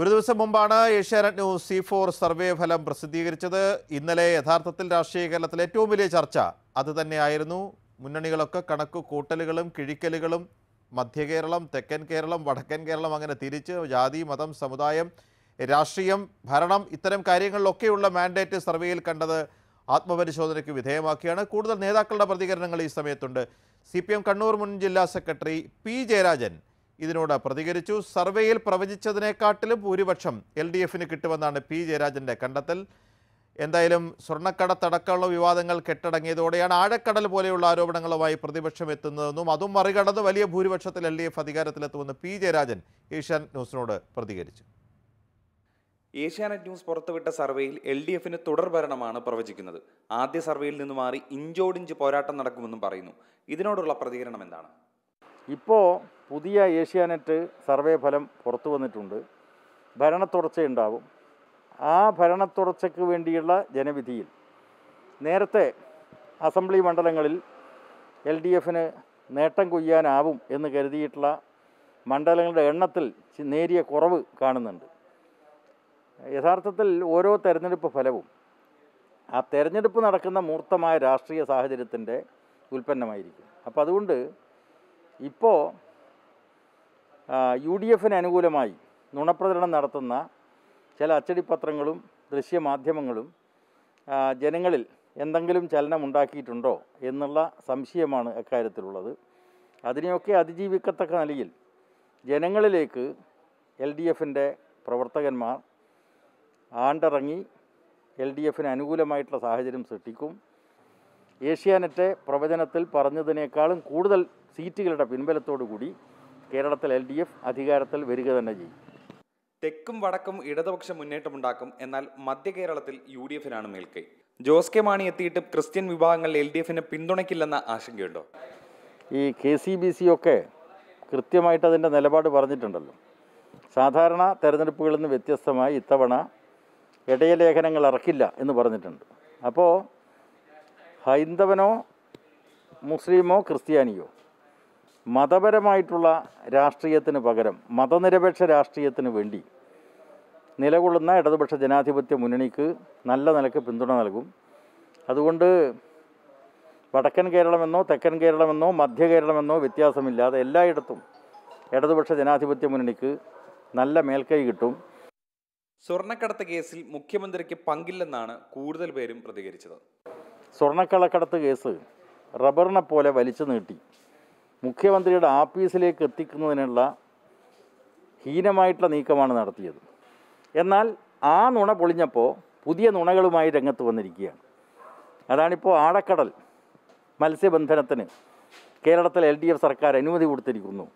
ഒരു ദിവസം മുമ്പാണ് Asianet news C fore survey ഫലം പ്രസിദ്ധീകരിച്ചത് ഇന്നലെ യഥാർത്ഥത്തിൽ രാഷ്ട്രീയ കേരളത്തിലെ ഏറ്റവും വലിയ ചർച്ച അത് തന്നെയായിരുന്നു മുന്നണികളൊക്കെ കണക്ക് കൂട്ടലുകളും കിഴിക്കലുകളും മധ്യ കേരളം തെക്കൻ കേരളം വടക്കൻ കേരളം അങ്ങനെ തിരിച്ച് ജാതി മതം സമുദായം രാഷ്ട്രീയം ഭരണം ഇത്തരം കാര്യങ്ങളിലൊക്കെയുള്ള മാൻഡേറ്റ് സർവേയിൽ കണ്ടത് ആത്മപരിശോധനയ്ക്ക് വിധേയമാക്കിയാണ് കൂടുതൽ നേതാക്കളുടെ പ്രതികരണങ്ങൾ ഈ സമയത്തുണ്ട് സി കണ്ണൂർ മുൻ ജില്ലാ സെക്രട്ടറി പി ജയരാജൻ ഇതിനോട് പ്രതികരിച്ചു സർവേയിൽ പ്രവചിച്ചതിനെക്കാട്ടിലും ഭൂരിപക്ഷം എൽ ഡി എഫിന് കിട്ടുമെന്നാണ് പി ജയരാജൻ്റെ കണ്ടെത്തൽ എന്തായാലും സ്വർണ്ണക്കടത്തടക്കമുള്ള വിവാദങ്ങൾ കെട്ടടങ്ങിയതോടെയാണ് ആഴക്കടൽ പോലെയുള്ള ആരോപണങ്ങളുമായി പ്രതിപക്ഷം എത്തുന്നതെന്നും അതും മറികടന്ന് വലിയ ഭൂരിപക്ഷത്തിൽ എൽ ഡി എഫ് അധികാരത്തിലെത്തുമെന്ന് പി ജയരാജൻ ഏഷ്യാനെറ്റ് ന്യൂസിനോട് പ്രതികരിച്ചു ഏഷ്യാനെറ്റ് ന്യൂസ് പുറത്തുവിട്ട സർവേയിൽ എൽ ഡി എഫിന് തുടർ ഭരണമാണ് പ്രവചിക്കുന്നത് ആദ്യ സർവേയിൽ നിന്ന് മാറി ഇഞ്ചോടിഞ്ച് പോരാട്ടം നടക്കുമെന്നും പറയുന്നു ഇതിനോടുള്ള പ്രതികരണം എന്താണ് ഇപ്പോൾ പുതിയ ഏഷ്യാനെറ്റ് സർവേ ഫലം പുറത്തു വന്നിട്ടുണ്ട് ഭരണത്തുടർച്ചയുണ്ടാവും ആ ഭരണത്തുടർച്ചയ്ക്ക് വേണ്ടിയുള്ള ജനവിധിയിൽ നേരത്തെ അസംബ്ലി മണ്ഡലങ്ങളിൽ എൽ ഡി എഫിന് നേട്ടം കൊയ്യാനാവും എന്ന് കരുതിയിട്ടുള്ള മണ്ഡലങ്ങളുടെ എണ്ണത്തിൽ നേരിയ കുറവ് കാണുന്നുണ്ട് യഥാർത്ഥത്തിൽ ഓരോ തെരഞ്ഞെടുപ്പ് ഫലവും ആ തെരഞ്ഞെടുപ്പ് നടക്കുന്ന മൂർത്തമായ രാഷ്ട്രീയ സാഹചര്യത്തിൻ്റെ ഉൽപ്പന്നമായിരിക്കും അപ്പോൾ അതുകൊണ്ട് ഇപ്പോൾ യു ഡി എഫിന് അനുകൂലമായി നുണപ്രചരണം നടത്തുന്ന ചില അച്ചടിപത്രങ്ങളും ദൃശ്യമാധ്യമങ്ങളും ജനങ്ങളിൽ എന്തെങ്കിലും ചലനം ഉണ്ടാക്കിയിട്ടുണ്ടോ എന്നുള്ള സംശയമാണ് അക്കാര്യത്തിലുള്ളത് അതിനെയൊക്കെ അതിജീവിക്കത്തക്ക നിലയിൽ ജനങ്ങളിലേക്ക് എൽ ഡി എഫിൻ്റെ പ്രവർത്തകന്മാർ ആണ്ടിറങ്ങി എൽ ഡി എഫിന് അനുകൂലമായിട്ടുള്ള സാഹചര്യം സൃഷ്ടിക്കും ഏഷ്യാനെറ്റ് പ്രവചനത്തിൽ പറഞ്ഞതിനേക്കാളും കൂടുതൽ സീറ്റുകളുടെ പിൻബലത്തോടുകൂടി കേരളത്തിൽ എൽ ഡി എഫ് അധികാരത്തിൽ വരിക തന്നെ ചെയ്യും തെക്കും വടക്കും ഇടതുപക്ഷ മുന്നേറ്റമുണ്ടാക്കും എന്നാൽ മധ്യ കേരളത്തിൽ യു ഡി എഫിനാണ് മേൽക്കൈ ജോസ് കെ മാണി എത്തിയിട്ട് ക്രിസ്ത്യൻ വിഭാഗങ്ങൾ എൽ ഡി എഫിനെ പിന്തുണയ്ക്കില്ലെന്ന ആശങ്കയുണ്ടോ ഈ കെ സി ബി സി ഒക്കെ കൃത്യമായിട്ട് അതിൻ്റെ നിലപാട് പറഞ്ഞിട്ടുണ്ടല്ലോ സാധാരണ തെരഞ്ഞെടുപ്പുകളിൽ നിന്ന് വ്യത്യസ്തമായി ഇത്തവണ ഇടയലേഖനങ്ങൾ ഇറക്കില്ല എന്ന് പറഞ്ഞിട്ടുണ്ട് അപ്പോൾ ഹൈന്ദവനോ മുസ്ലിമോ ക്രിസ്ത്യാനിയോ മതപരമായിട്ടുള്ള രാഷ്ട്രീയത്തിന് പകരം മതനിരപേക്ഷ രാഷ്ട്രീയത്തിന് വേണ്ടി നിലകൊള്ളുന്ന ഇടതുപക്ഷ ജനാധിപത്യ മുന്നണിക്ക് നല്ല നിലക്ക് പിന്തുണ നൽകും അതുകൊണ്ട് വടക്കൻ കേരളമെന്നോ തെക്കൻ കേരളമെന്നോ മധ്യ കേരളമെന്നോ വ്യത്യാസമില്ലാതെ എല്ലായിടത്തും ഇടതുപക്ഷ ജനാധിപത്യ മുന്നണിക്ക് നല്ല മേൽക്കൈ കിട്ടും സ്വർണ്ണക്കടത്ത് കേസിൽ മുഖ്യമന്ത്രിക്ക് പങ്കില്ലെന്നാണ് കൂടുതൽ പേരും പ്രതികരിച്ചത് സ്വർണ്ണക്കളക്കടത്ത് കേസ് റബ്ബറിനെ പോലെ വലിച്ചു നീട്ടി മുഖ്യമന്ത്രിയുടെ ആഫീസിലേക്ക് എത്തിക്കുന്നതിനുള്ള ഹീനമായിട്ടുള്ള നീക്കമാണ് നടത്തിയത് എന്നാൽ ആ നുണ പൊളിഞ്ഞപ്പോൾ പുതിയ നുണകളുമായി രംഗത്ത് വന്നിരിക്കുകയാണ് അതാണിപ്പോൾ ആടക്കടൽ മത്സ്യബന്ധനത്തിന് കേരളത്തിലെ എൽ ഡി എഫ് സർക്കാർ അനുമതി കൊടുത്തിരിക്കുന്നു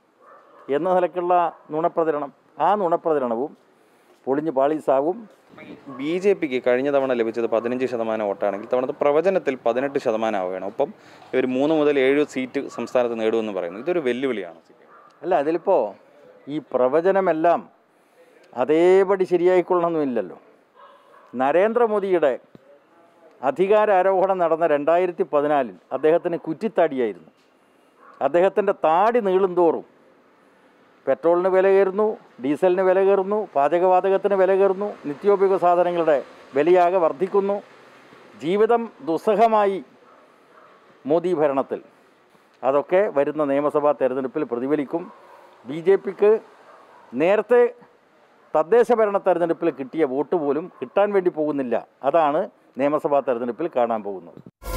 എന്ന നിലക്കുള്ള നുണപ്രചരണം ആ നുണപ്രചരണവും പൊളിഞ്ഞ് പാളീസാകും ബി ജെ പിക്ക് കഴിഞ്ഞ തവണ ലഭിച്ചത് പതിനഞ്ച് ശതമാനം വോട്ടാണെങ്കിൽ തവണത്തെ പ്രവചനത്തിൽ പതിനെട്ട് ശതമാനം ആവുകയാണ് ഒപ്പം ഇവർ മൂന്ന് മുതൽ ഏഴ് സീറ്റ് സംസ്ഥാനത്ത് നേടുമെന്ന് പറയുന്നു ഇതൊരു വെല്ലുവിളിയാണ് അല്ല അതിലിപ്പോൾ ഈ പ്രവചനമെല്ലാം അതേപടി ശരിയായിക്കൊള്ളണമെന്നില്ലല്ലോ നരേന്ദ്രമോദിയുടെ അധികാരാരോഹണം നടന്ന രണ്ടായിരത്തി പതിനാലിൽ അദ്ദേഹത്തിന് കുറ്റിത്താടിയായിരുന്നു അദ്ദേഹത്തിൻ്റെ താടി നീളും തോറും പെട്രോളിന് വില കയറുന്നു ഡീസലിന് വില കയറുന്നു പാചകവാതകത്തിന് വില കയറുന്നു നിത്യോപയോഗ സാധനങ്ങളുടെ വിലയാകെ വർദ്ധിക്കുന്നു ജീവിതം ദുസ്സഹമായി മോദി ഭരണത്തിൽ അതൊക്കെ വരുന്ന നിയമസഭാ തെരഞ്ഞെടുപ്പിൽ പ്രതിഫലിക്കും ബി ജെ പിക്ക് നേരത്തെ തദ്ദേശ ഭരണ തെരഞ്ഞെടുപ്പിൽ കിട്ടിയ വോട്ട് പോലും കിട്ടാൻ വേണ്ടി പോകുന്നില്ല അതാണ് നിയമസഭാ തെരഞ്ഞെടുപ്പിൽ കാണാൻ പോകുന്നത്